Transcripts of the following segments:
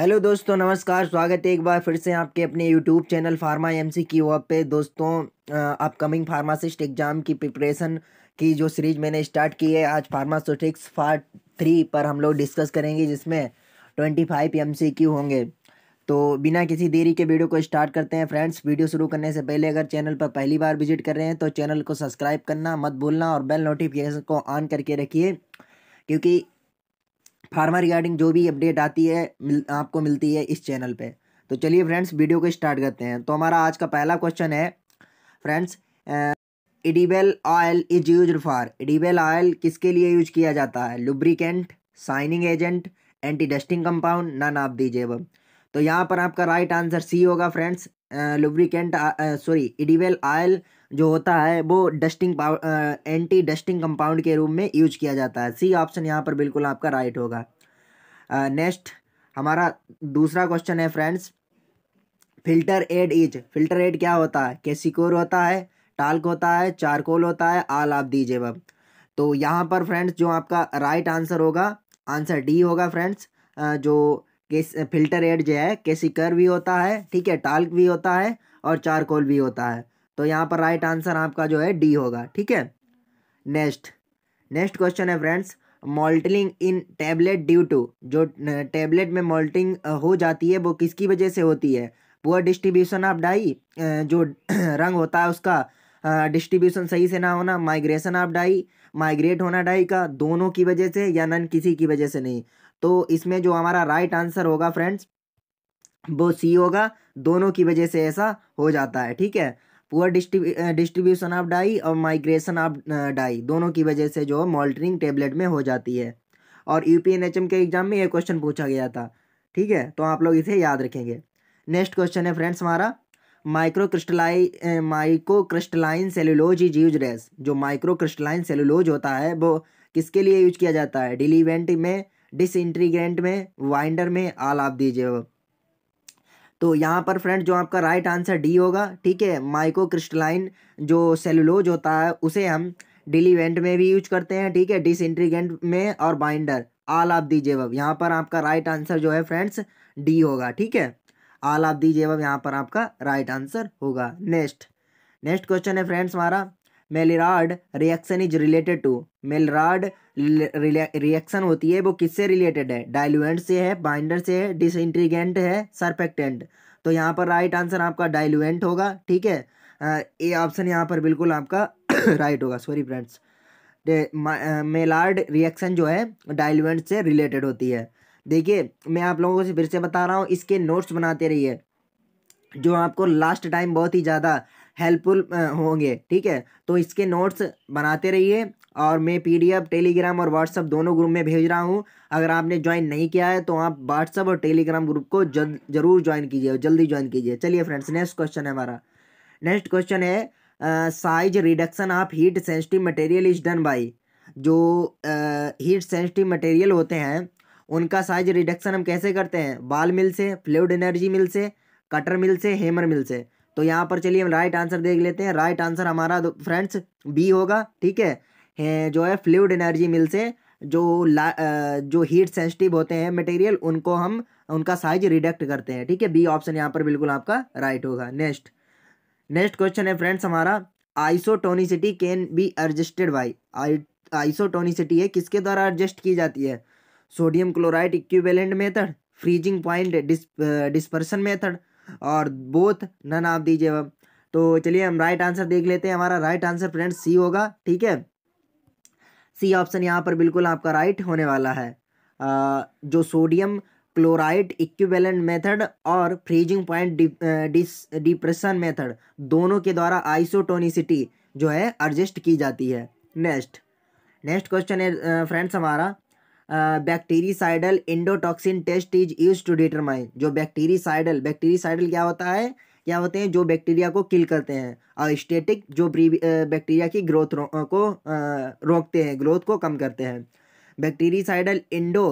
hello दोस्तों नमस्कार स्वागत है एक बार फिर से आपके अपने YouTube channel pharma M C की वॉप पे दोस्तों अपकमिंग फार्मासिस्ट एग्ज़ाम की प्रिपरेशन की जो सीरीज मैंने स्टार्ट की है आज फार्मास्यूटिक्स पार्ट थ्री पर हम लोग डिस्कस करेंगे जिसमें twenty five M C Q होंगे तो बिना किसी देरी के वीडियो को स्टार्ट करते हैं फ्रेंड्स वीडियो शुरू करने से पहले अगर चैनल पर पहली बार विजिट कर रहे हैं तो चैनल को सब्सक्राइब करना मत भूलना और बेल नोटिफिकेशन को ऑन करके रखिए क्योंकि फार्मा रिगार्डिंग जो भी अपडेट आती है मिल, आपको मिलती है इस चैनल पे तो चलिए फ्रेंड्स वीडियो को स्टार्ट करते हैं तो हमारा आज का पहला क्वेश्चन है friends edible oil is use for edible oil किसके लिए यूज किया जाता है lubricant shining agent anti dusting compound none of दीजिए एवं तो यहाँ पर आपका राइट आंसर सी होगा friends lubricant sorry edible oil जो होता है वो dusting powder anti dusting compound के रूप में यूज किया जाता है सी ऑप्शन यहाँ पर बिल्कुल आपका राइट होगा नेक्स्ट हमारा दूसरा क्वेश्चन है friends filter aid is filter aid क्या होता है कैसिकोर होता है टाल्क होता है चारकोल होता है आल आप दीजिए बब तो यहाँ पर फ्रेंड्स जो आपका राइट आंसर होगा आंसर डी होगा फ्रेंड्स जो केस फिल्टर एड जो है केसिकर भी होता है ठीक है टाल्क भी होता है और चारकोल भी होता है तो यहाँ पर राइट आंसर आपका जो है डी होगा ठीक है नेक्स्ट नेक्स्ट क्वेश्चन है friends mottling in tablet due to जो टैबलेट में मोल्टिंग हो जाती है वो किसकी वजह से होती है पुअर डिस्ट्रीब्यूशन ऑफ डाई जो रंग होता है उसका डिस्ट्रीब्यूशन सही से ना होना माइग्रेशन ऑफ डाई माइग्रेट होना डाई का दोनों की वजह से या नन किसी की वजह से नहीं तो इसमें जो हमारा राइट आंसर होगा फ्रेंड्स वो सी होगा दोनों की वजह से ऐसा हो जाता है ठीक है पुअर डिस्ट्रीब्यूशन ऑफ डाई और माइग्रेशन ऑफ डाई दोनों की वजह से जो मॉल्टरिंग टेबलेट में हो जाती है और यू के एग्जाम में ये क्वेश्चन पूछा गया था ठीक है तो आप लोग इसे याद रखेंगे नेक्स्ट क्वेश्चन है फ्रेंड्स हमारा micro crystalline micro crystalline cellulose is use रेस जो माइक्रो क्रिस्टलाइन सेलुलोज होता है वो किसके लिए यूज किया जाता है डिलीवेंट में डिसइंट्रीग्रेंट में वाइंडर में आल आप दीजिए तो यहाँ पर फ्रेंड जो आपका राइट आंसर डी होगा ठीक है माइको क्रिस्टलाइन जो सेलुलोज होता है उसे हम डिलीवेंट में भी यूज करते हैं ठीक है डिसइंट्रीगेंट में और बाइंडर आल आप दी जेब यहाँ पर आपका राइट आंसर जो है फ्रेंड्स डी होगा ठीक है आल आप दी जेब यहाँ पर आपका राइट आंसर होगा नेक्स्ट नेक्स्ट क्वेश्चन है फ्रेंड्स हमारा Maillard reaction is related to Maillard reaction होती है वो किससे रिलेटेड है डाइल्यूएंट से है बाइंडर से है डिसइंट्रीगेंट है सरफेक्टेंट तो यहाँ पर राइट आंसर आपका डाइल्यूएंट होगा ठीक है ये ऑप्शन यहाँ पर बिल्कुल आपका राइट होगा सॉरी फ्रेंड्स मेलार्ड रिएक्शन जो है डाइल्यूएंट से रिलेटेड होती है देखिए मैं आप लोगों से फिर से बता रहा हूँ इसके नोट्स बनाते रहिए जो आपको लास्ट टाइम बहुत ही ज़्यादा हेल्पफुल होंगे ठीक है तो इसके नोट्स बनाते रहिए और मैं पीडीएफ टेलीग्राम और व्हाट्सअप दोनों ग्रुप में भेज रहा हूँ अगर आपने ज्वाइन नहीं किया है तो आप व्हाट्सअप और टेलीग्राम ग्रुप को जल्द जरूर ज्वाइन कीजिए और जल्दी ज्वाइन कीजिए चलिए फ्रेंड्स नेक्स्ट क्वेश्चन है हमारा नेक्स्ट क्वेश्चन है size reduction of heat sensitive material is done by जो हीट सेंसिटिव मटेरियल होते हैं उनका साइज रिडक्शन हम कैसे करते हैं बाल मिल से फ्लूड एनर्जी मिल से कटर मिल से हेमर मिल से तो यहाँ पर चलिए हम राइट आंसर देख लेते हैं राइट आंसर हमारा फ्रेंड्स बी होगा ठीक है जो है फ्लूड एनर्जी मिल से जो ला जो हीट सेंसिटिव होते हैं मटेरियल उनको हम उनका साइज रिडक्ट करते हैं ठीक है बी ऑप्शन यहाँ पर बिल्कुल आपका राइट होगा नेक्स्ट नेक्स्ट क्वेश्चन है फ्रेंड्स हमारा isotonicity can be adjusted by I isotonicity है किसके द्वारा एडजस्ट की जाती है sodium chloride equivalent method freezing point dispersion method और बोथ नन आप दीजिए अब तो चलिए हम राइट आंसर देख लेते हैं हमारा राइट आंसर फ्रेंड्स सी होगा ठीक है सी ऑप्शन यहाँ पर बिल्कुल आपका राइट होने वाला है आ, जो सोडियम क्लोराइड इक्विवेलेंट मेथड और फ्रीजिंग पॉइंट डिप्रेशन मेथड दोनों के द्वारा आइसोटोनिसिटी जो है एडजस्ट की जाती है नेक्स्ट नेक्स्ट क्वेश्चन है फ्रेंड्स हमारा bactericidal endotoxin test is use to determine जो बैक्टीरिसाइडल बैक्टीरिसाइडल क्या होता है क्या होते हैं जो बैक्टीरिया को किल करते हैं और स्टेटिक जो बैक्टीरिया की ग्रोथ रो, को रोकते हैं ग्रोथ को कम करते हैं bactericidal 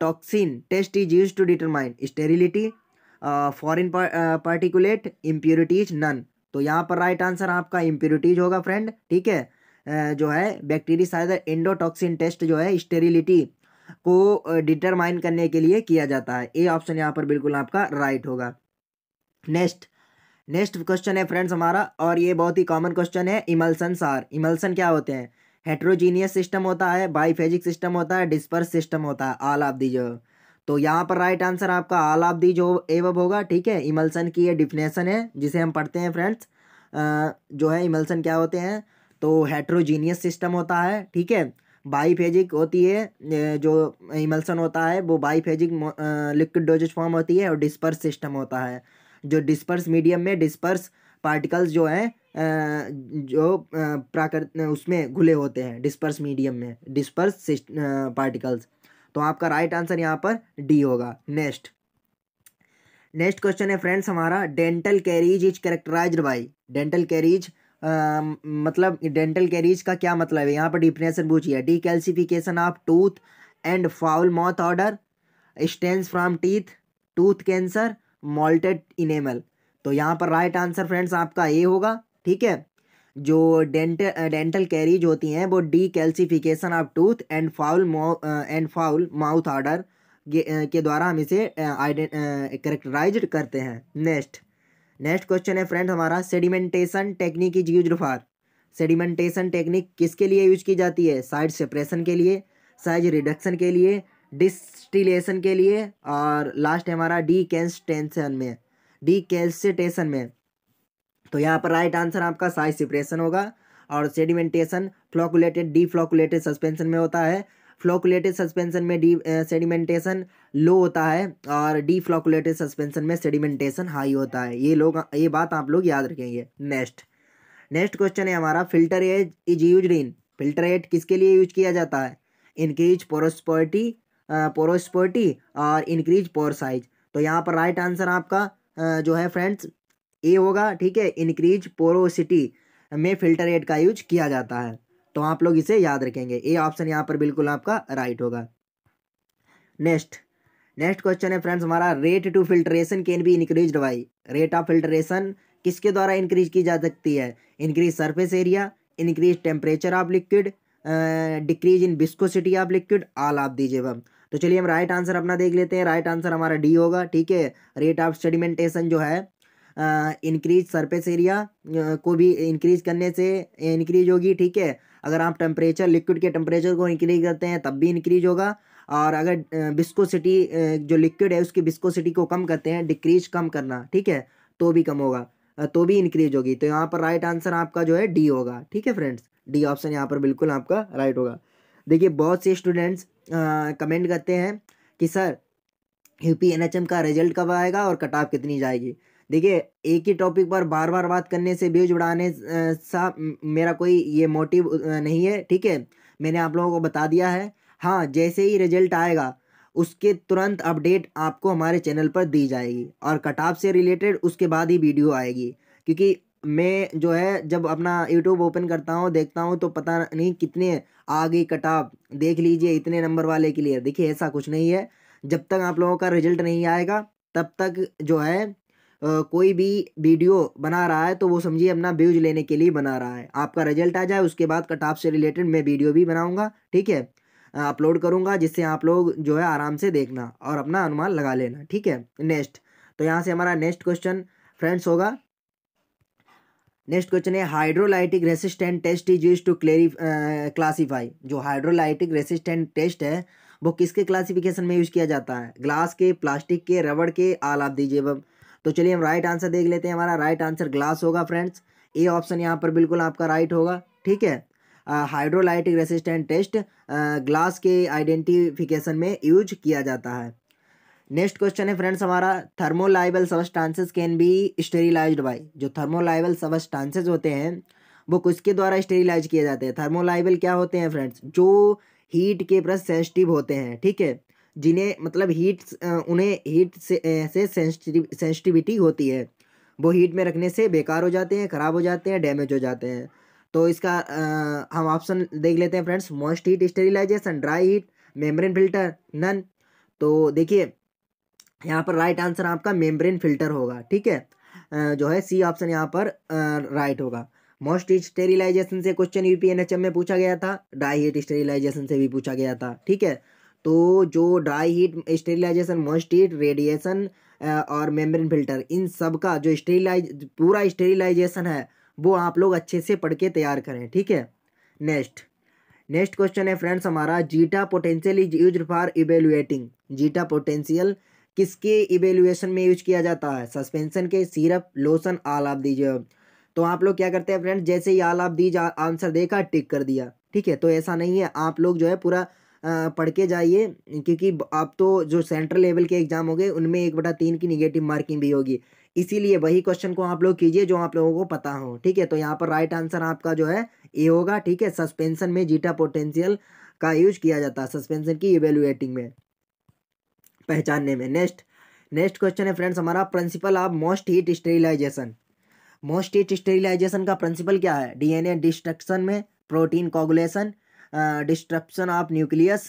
endotoxin test is use to determine sterility foreign particulate impurities none तो यहाँ पर राइट आंसर आपका इम्प्योरिटीज होगा फ्रेंड ठीक है जो है बैक्टीरिसाइडल इंडोटॉक्सिन टेस्ट जो है स्टेरिलिटी को डिटरमाइन करने के लिए किया जाता है ए ऑप्शन यहाँ पर बिल्कुल आपका राइट होगा नेक्स्ट नेक्स्ट क्वेश्चन है फ्रेंड्स हमारा और ये बहुत ही कॉमन क्वेश्चन है इमल्सन सार इमल्सन क्या होते हैं हेट्रोजीनियस सिस्टम होता है बाईफेजिक सिस्टम होता है डिस्पर्स सिस्टम होता है आल आप जो तो यहाँ पर राइट आंसर आपका आल आप जो एवब होगा ठीक है इमल्सन की ये डिफिनेशन है जिसे हम पढ़ते हैं फ्रेंड्स जो है इमल्सन क्या होते हैं तो हेट्रोजीनियस सिस्टम होता है ठीक है बाईफेजिक होती है जो इमल्सन होता है वो बाईफेजिक लिक्विड डोजेज फॉर्म होती है और डिस्पर्स सिस्टम होता है जो डिस्पर्स मीडियम में डिस्पर्स पार्टिकल्स जो हैं जो प्राकृत उसमें घुले होते हैं डिस्पर्स मीडियम में डिस्पर्स पार्टिकल्स तो आपका राइट आंसर यहाँ पर डी होगा नेक्स्ट नेक्स्ट क्वेश्चन है फ्रेंड्स हमारा dental caries is characterize by dental caries मतलब डेंटल कैरीज का क्या मतलब है यहाँ पर डिफिनेशन पूछिए decalcification of tooth and foul mouth odour stains from teeth tooth cancer mottled enamel तो यहाँ पर राइट आंसर फ्रेंड्स आपका ए होगा ठीक है जो डेंटल डेंटल कैरीज होती हैं वो decalcification of tooth and foul and foul mouth odour के द्वारा हम इसे करेक्टराइज uh, uh, करते हैं नेक्स्ट नेक्स्ट क्वेश्चन है फ्रेंड हमारा sedimentation technique is use for sedimentation technique किसके लिए यूज की जाती है साइड सेपरेशन के लिए साइज रिडक्शन के लिए डिस्टिलेशन के लिए और लास्ट है हमारा डी कैंसटेंशन में डी कैंसटेशन में तो यहाँ पर राइट आंसर आपका साइज सिप्रेशन होगा और sedimentation flocculated deflocculated suspension में होता है फ्लोकुलेटेड सस्पेंशन में डी सेडिमेंटेशन लो होता है और डी फ्लोकुलेटेड सस्पेंशन में सेडिमेंटेशन हाई होता है ये लोग ये बात आप लोग याद रखेंगे नेक्स्ट नेक्स्ट क्वेश्चन है हमारा filter aid is use in filter aid किसके लिए यूज किया जाता है इनक्रीज पोरोस्पर्टी पोरोस्पोर्टी और इंक्रीज पोर साइज तो यहाँ पर राइट आंसर आपका जो है फ्रेंड्स ए होगा ठीक है इंक्रीज पोरोसिटी में फिल्टर एड का यूज किया जाता है तो आप लोग इसे याद रखेंगे ए ऑप्शन यहाँ पर बिल्कुल आपका राइट होगा नेक्स्ट नेक्स्ट क्वेश्चन है फ्रेंड्स हमारा rate to filtration can be increase by rate of filtration किसके द्वारा इंक्रीज की जा सकती है increase surface area increase temperature of liquid decrease in viscosity of liquid all of दीजिए एवं तो चलिए हम राइट आंसर अपना देख लेते हैं राइट आंसर हमारा डी होगा ठीक है रेट ऑफ सेडिमेंटेशन जो है इंक्रीज सरफेस एरिया को भी इंक्रीज करने से इंक्रीज होगी ठीक है अगर आप टेम्परेचर लिक्विड के टेम्परेचर को इंक्रीज करते हैं तब भी इंक्रीज होगा और अगर बिस्कोसिटी जो लिक्विड है उसकी बिस्कोसिटी को कम करते हैं डिक्रीज कम करना ठीक है तो भी कम होगा तो भी इंक्रीज होगी तो यहाँ पर राइट आंसर आपका जो है डी होगा ठीक है फ्रेंड्स डी ऑप्शन यहाँ पर बिल्कुल आपका राइट होगा देखिए बहुत से स्टूडेंट्स कमेंट करते हैं कि sir U P N H M का रिजल्ट कब आएगा और कट ऑफ कितनी जाएगी देखिए एक ही टॉपिक पर बार बार बात करने से व्यूज बढ़ाने सा मेरा कोई ये मोटिव नहीं है ठीक है मैंने आप लोगों को बता दिया है हाँ जैसे ही रिजल्ट आएगा उसके तुरंत अपडेट आपको हमारे चैनल पर दी जाएगी और कट से रिलेटेड उसके बाद ही वीडियो आएगी क्योंकि मैं जो है जब अपना यूट्यूब ओपन करता हूँ देखता हूँ तो पता नहीं कितने आ गई कटाप देख लीजिए इतने नंबर वाले के लिए देखिए ऐसा कुछ नहीं है जब तक आप लोगों का रिजल्ट नहीं आएगा तब तक जो है Uh, कोई भी वीडियो बना रहा है तो वो समझिए अपना व्यूज लेने के लिए बना रहा है आपका रिजल्ट आ जाए उसके बाद कटाप से रिलेटेड मैं वीडियो भी बनाऊंगा ठीक है अपलोड करूंगा जिससे आप लोग जो है आराम से देखना और अपना अनुमान लगा लेना ठीक है नेक्स्ट तो यहाँ से हमारा नेक्स्ट क्वेश्चन फ्रेंड्स होगा नेक्स्ट क्वेश्चन है hydrolytic resistant test is use to क्लेरी क्लासीफाई जो हाइड्रोलाइटिक रेसिस्टेंट टेस्ट है वो किसके क्लासिफिकेशन में यूज किया जाता है ग्लास के प्लास्टिक के रबड़ के आल आप दीजिए बब तो चलिए हम राइट आंसर देख लेते हैं हमारा राइट आंसर ग्लास होगा फ्रेंड्स ए ऑप्शन यहाँ पर बिल्कुल आपका राइट होगा ठीक है हाइड्रोलाइटिक रेसिस्टेंट टेस्ट ग्लास के आइडेंटिफिकेशन में यूज किया जाता है नेक्स्ट क्वेश्चन है फ्रेंड्स हमारा thermolabile substances can be sterilize by जो थर्मोलाइबल सबस्टांसेज होते हैं वो किसके द्वारा स्टेरिलाइज किए जाते हैं थर्मोलाइबल क्या होते हैं फ्रेंड्स जो हीट के प्रति सेंसिटिव होते हैं ठीक है जिन्हें मतलब हीट उन्हें हीट से ऐसे सेंसिटिविटी होती है वो हीट में रखने से बेकार हो जाते हैं ख़राब हो जाते हैं डैमेज हो जाते हैं तो इसका आ, हम ऑप्शन देख लेते हैं friends moist heat sterilization dry heat membrane filter none तो देखिए यहाँ पर राइट आंसर आपका मेम्ब्रेन फिल्टर होगा ठीक है जो है सी ऑप्शन यहाँ पर राइट होगा मोस्ट इज स्टेरिलाइजेशन से क्वेश्चन यूपीएनएचएम e में पूछा गया था ड्राई हीट स्टेरिलाइजेशन से भी पूछा गया था ठीक है तो जो dry heat sterilization moist heat radiation और मेम्ब्रेन फिल्टर इन सब का जो स्टेरिलाइज पूरा स्टेरिलाइजेशन है वो आप लोग अच्छे से पढ़ के तैयार करें ठीक है नेक्स्ट नेक्स्ट क्वेश्चन है फ्रेंड्स हमारा zeta potential is use for evaluating zeta potential किसके इवेल्युएशन में यूज किया जाता है सस्पेंशन के सिरप लोशन आल आप दीजिए तो आप लोग क्या करते हैं फ्रेंड जैसे ही आल आप दीजिए आंसर देखा टिक कर दिया ठीक है तो ऐसा नहीं है आप लोग जो है पूरा पढ़ के जाइए क्योंकि आप तो जो सेंट्रल लेवल के एग्जाम हो गए उनमें एक बटा तीन की निगेटिव मार्किंग भी होगी इसीलिए वही क्वेश्चन को आप लोग कीजिए जो आप लोगों को पता हो ठीक है तो यहाँ पर राइट आंसर आपका जो है ए होगा ठीक है सस्पेंशन में जीटा पोटेंशियल का यूज किया जाता है सस्पेंशन की इवेल्युएटिंग में पहचानने में नेक्स्ट नेक्स्ट क्वेश्चन है फ्रेंड्स हमारा principle of moist heat sterilization moist heat sterilization का प्रिंसिपल क्या है डीएनए डिस्ट्रक्शन में protein coagulation destruction of nucleus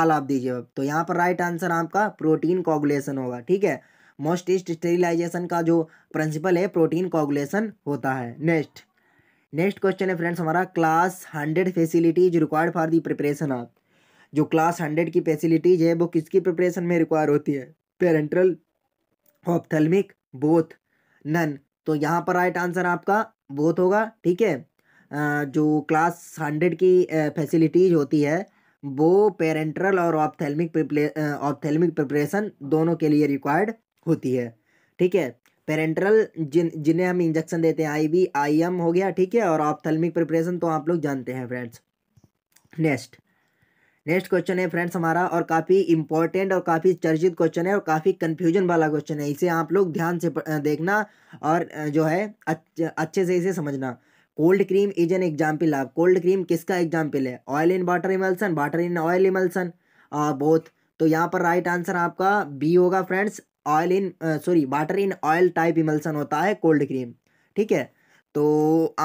all आप दीजिए तो यहाँ पर राइट आंसर आपका प्रोटीन कॉगुलेशन होगा ठीक है मोस्ट ईस्ट स्टेरिलाइजेशन का जो प्रिंसिपल है प्रोटीन कॉगुलेशन होता है नेक्स्ट नेक्स्ट क्वेश्चन है फ्रेंड्स हमारा class hundred facilities required for the preparation of जो क्लास हंड्रेड की फैसिलिटीज़ है वो किसकी प्रिपरेशन में रिक्वायर होती है पेरेंट्रल ऑपथेलमिक बोथ नन तो यहाँ पर राइट आंसर आपका बोथ होगा ठीक है जो क्लास हंड्रेड की फैसिलिटीज़ होती है वो पेरेंट्रल और ऑप्थेलमिक ऑप्थेलमिक प्रिपरेशन दोनों के लिए रिक्वायर्ड होती है ठीक है पेरेंट्रल जिन जिन्हें हम इंजेक्शन देते हैं आई वी आई एम हो गया ठीक है और ऑप्थेलमिक प्रिपरेशन तो आप लोग जानते हैं फ्रेंड्स नेक्स्ट नेक्स्ट क्वेश्चन है फ्रेंड्स हमारा और काफ़ी इंपॉर्टेंट और काफ़ी चर्चित क्वेश्चन है और काफ़ी कन्फ्यूजन वाला क्वेश्चन है इसे आप लोग ध्यान से देखना और जो है अच्छे से इसे समझना cold cream is an example आप कोल्ड क्रीम किसका एग्जाम्पल है oil in water emulsion water in oil emulsion both तो यहाँ पर राइट आंसर आपका बी होगा friends oil in sorry water in oil type emulsion होता है कोल्ड क्रीम ठीक है तो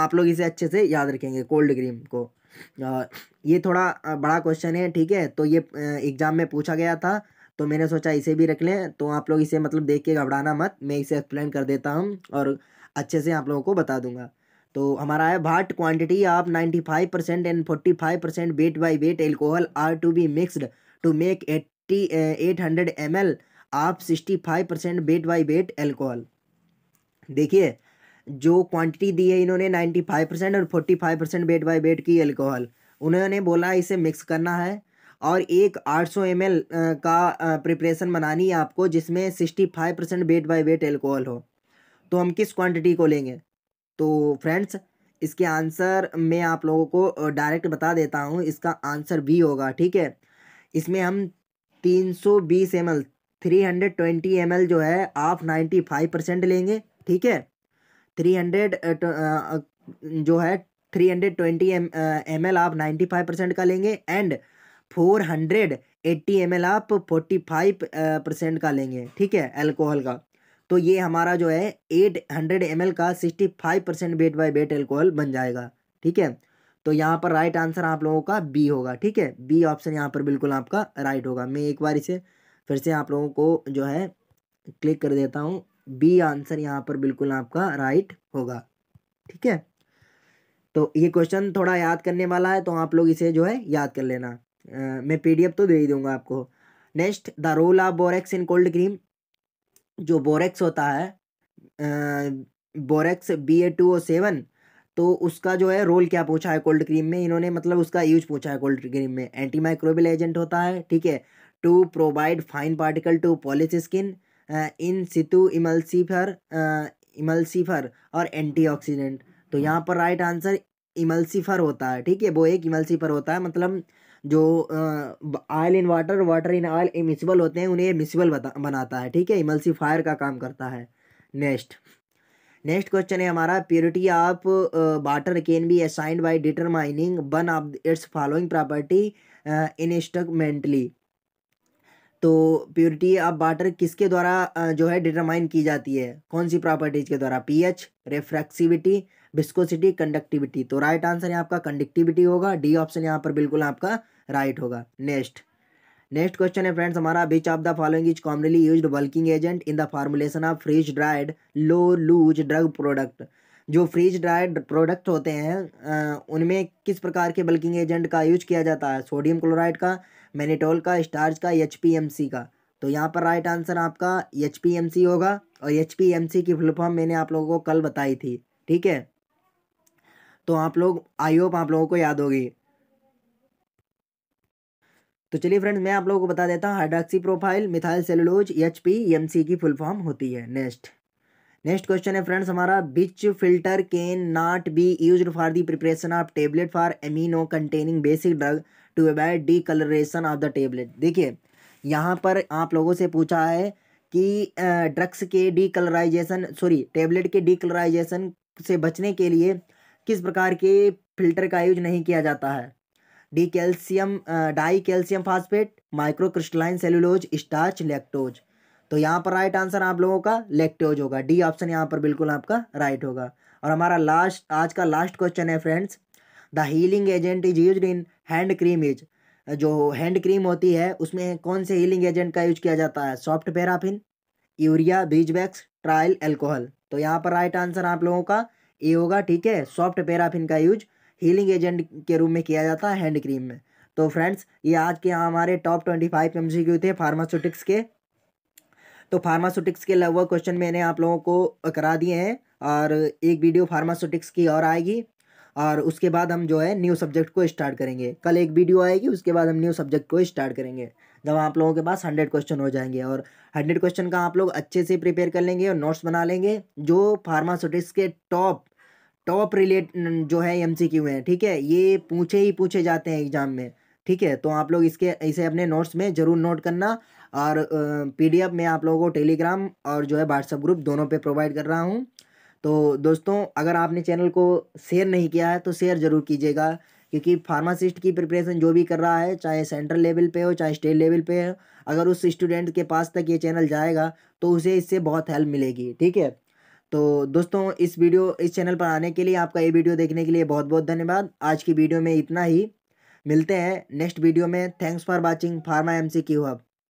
आप लोग इसे अच्छे से याद रखेंगे कोल्ड क्रीम को ये थोड़ा बड़ा क्वेश्चन है ठीक है तो ये एग्ज़ाम में पूछा गया था तो मैंने सोचा इसे भी रख लें तो आप लोग इसे मतलब देख के घबराना मत मैं इसे एक्सप्लेन कर देता हूँ और अच्छे से आप लोगों को बता दूंगा तो हमारा है what quantity of five percent and forty five percent weight by weight alcohol are to be mixed to make eighty eight hundred M L of sixty five percent weight by weight alcohol देखिए जो quantity दी है इन्होंने ninety five percent और forty five percent weight by weight की alcohol उन्होंने बोला इसे मिक्स करना है और एक 800 सौ एम का प्रिपरेशन बनानी है आपको जिसमें 65 percent weight by weight alcohol हो तो हम किस क्वांटिटी को लेंगे तो फ्रेंड्स इसके आंसर मैं आप लोगों को डायरेक्ट बता देता हूँ इसका आंसर बी होगा ठीक है इसमें हम 320 सौ बीस M L three hundred twenty M L जो है आप नाइन्टी फाइव परसेंट लेंगे ठीक है three hundred uh, uh, uh, जो है three hundred twenty M L आप नाइन्टी फाइव परसेंट का लेंगे and four hundred eighty M L आप फोर्टी फाइव परसेंट का लेंगे ठीक है एल्कोहल का तो ये हमारा जो है एट हंड्रेड एम एल का sixty five percent weight by weight alcohol बन जाएगा ठीक है तो यहाँ पर राइट आंसर आप लोगों का बी होगा ठीक है बी ऑप्शन यहाँ पर बिल्कुल आपका राइट होगा मैं एक बार इसे फिर से आप लोगों को जो है क्लिक कर देता हूँ बी आंसर यहाँ पर बिल्कुल आपका राइट होगा ठीक है तो ये क्वेश्चन थोड़ा याद करने वाला है तो आप लोग इसे जो है याद कर लेना आ, मैं पीडीएफ तो दे ही दूंगा आपको next the role of borax in cold cream जो बोरेक्स होता है borax B A two O seven तो उसका जो है रोल क्या पूछा है कोल्ड क्रीम में इन्होंने मतलब उसका यूज पूछा है कोल्ड क्रीम में एंटी माइक्रोबिल एजेंट होता है ठीक है to provide fine particle to polish skin in situ emulsifier emulsifier और एंटीऑक्सीडेंट तो यहाँ पर राइट आंसर इमल्सीफर होता है ठीक है वो एक इमल्सीफर होता है मतलब जो oil in water water in oil immiscible होते हैं उन्हें मिसबल बनाता है ठीक है इमल्सीफायर का काम करता है नेक्स्ट नेक्स्ट क्वेश्चन है हमारा purity of water can be assigned by determining one of its following property instrumentally तो प्योरिटी ऑफ वाटर किसके द्वारा जो है डिटरमाइन की जाती है कौन सी प्रॉपर्टीज के द्वारा पीएच रेफ्रैक्सिविटी बिस्कोसिटी कंडक्टिविटी तो राइट आंसर यहाँ आपका कंडक्टिविटी होगा डी ऑप्शन यहाँ पर बिल्कुल आपका राइट होगा नेक्स्ट नेक्स्ट क्वेश्चन है फ्रेंड्स हमारा which of the following is commonly use bulking agent in the formulation of freeze dried low loose drug product जो फ्रीज ड्राइड प्रोडक्ट होते हैं उनमें किस प्रकार के बल्किंग एजेंट का यूज किया जाता है सोडियम क्लोराइड का मैनीटोल का स्टार्च का एच का तो यहाँ पर राइट आंसर आपका एच होगा और एच की फुल फॉर्म मैंने आप लोगों को कल बताई थी ठीक है तो आप लोग आई होप आप लोगों को याद होगी तो चलिए फ्रेंड्स मैं आप लोगों को बता देता हूँ hydroxy propyl methyl cellulose H P M C की फुल फॉर्म होती है नेक्स्ट नेक्स्ट क्वेश्चन है फ्रेंड्स हमारा which filter can not be used for the preparation of tablet for amino containing basic drug to avoid decolouration of the tablet देखिए यहाँ पर आप लोगों से पूछा है कि ड्रग्स के डी कलराइजेशन सॉरी टेबलेट के डी कलराइजेशन से बचने के लिए किस प्रकार के फिल्टर का यूज नहीं किया जाता है dicalcium dicalcium phosphate micro crystalline cellulose starch lactose तो यहाँ पर राइट आंसर आप लोगों का लेक्टोज होगा डी ऑप्शन यहाँ पर बिल्कुल आपका राइट होगा और हमारा लास्ट आज का लास्ट क्वेश्चन है friends the healing agent is use in hand cream क्रीमेज जो हैंड क्रीम होती है उसमें कौन से हीलिंग एजेंट का यूज किया जाता है soft paraffin urea beeswax trial alcohol तो यहाँ पर राइट आंसर आप लोगों का ए होगा ठीक है सॉफ्ट पैराफिन का यूज हीलिंग एजेंट के रूप में किया जाता है हैंड क्रीम में तो फ्रेंड्स ये आज के यहाँ हमारे top twenty five M C थे फार्मास्यूटिक्स के तो फार्मास्यूटिक्स के लगभग क्वेश्चन मैंने आप लोगों को करा दिए हैं और एक वीडियो फार्मास्यूटिक्स की और आएगी और उसके बाद हम जो है न्यू सब्जेक्ट को स्टार्ट करेंगे कल एक वीडियो आएगी उसके बाद हम न्यू सब्जेक्ट को स्टार्ट करेंगे जब आप लोगों के पास हंड्रेड क्वेश्चन हो जाएंगे और हंड्रेड क्वेश्चन का आप लोग अच्छे से प्रिपेयर कर लेंगे और नोट्स बना लेंगे जो फार्मास्यूटिक्स के टॉप टॉप रिलेट जो है एम सी क्यू हैं ठीक है ये पूछे ही पूछे जाते हैं एग्जाम में ठीक है तो आप लोग इसके इसे अपने नोट्स में ज़रूर नोट करना और पीडीएफ में आप लोगों को टेलीग्राम और जो है व्हाट्सअप ग्रुप दोनों पे प्रोवाइड कर रहा हूँ तो दोस्तों अगर आपने चैनल को शेयर नहीं किया है तो शेयर ज़रूर कीजिएगा क्योंकि फार्मासिस्ट की प्रिपरेशन जो भी कर रहा है चाहे सेंट्रल लेवल पे हो चाहे स्टेट लेवल पे हो अगर उस स्टूडेंट के पास तक ये चैनल जाएगा तो उसे इससे बहुत हेल्प मिलेगी ठीक है तो दोस्तों इस वीडियो इस चैनल पर आने के लिए आपका ये वीडियो देखने के लिए बहुत बहुत धन्यवाद आज की वीडियो में इतना ही मिलते हैं नेक्स्ट वीडियो में thanks for watching pharma M C Q hub